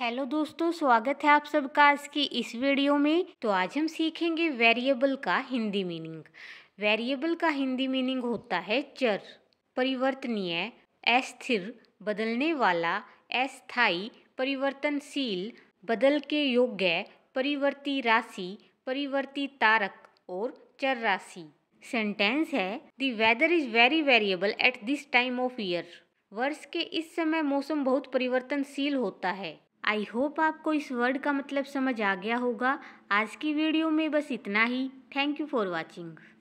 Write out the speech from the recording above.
hello दोस्तों स्वागत है आप सबका आज की इस वीडियो में तो आज हम सीखेंगे वेरिएबल का हिंदी मीनिंग वेरिएबल का हिंदी मीनिंग होता है चर परिवर्तनीय अस्थिर बदलने वाला अस्थाई परिवर्तनशील बदल के योग्य परिवर्ती राशि परिवर्ती तारक और चर राशि सेंटेंस है the weather is very variable at this time of year वर्ष के इस समय मौसम बहुत परिवर्तनशील होता है आई होप आपको इस वर्ड का मतलब समझ आ गया होगा आज की वीडियो में बस इतना ही थैंक यू फॉर वॉचिंग